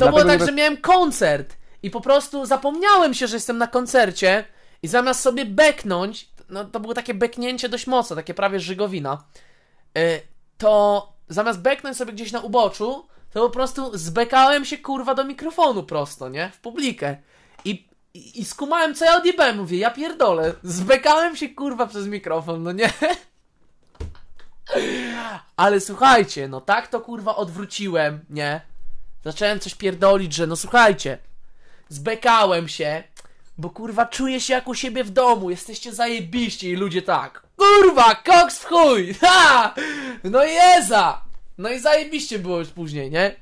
To było tak, że miałem koncert i po prostu zapomniałem się, że jestem na koncercie i zamiast sobie beknąć, no to było takie beknięcie dość mocno, takie prawie żygowina, y, to zamiast beknąć sobie gdzieś na uboczu, to po prostu zbekałem się kurwa do mikrofonu prosto, nie? W publikę. I, i, i skumałem co ja odjebałem, mówię, ja pierdolę. Zbekałem się kurwa przez mikrofon, no nie? Ale słuchajcie, no tak to kurwa odwróciłem, nie? Zacząłem coś pierdolić, że no słuchajcie, zbekałem się, bo kurwa czuję się jak u siebie w domu, jesteście zajebiści i ludzie tak. Kurwa, koks w chuj! Ha! No jeza! No i zajebiście było już później, nie?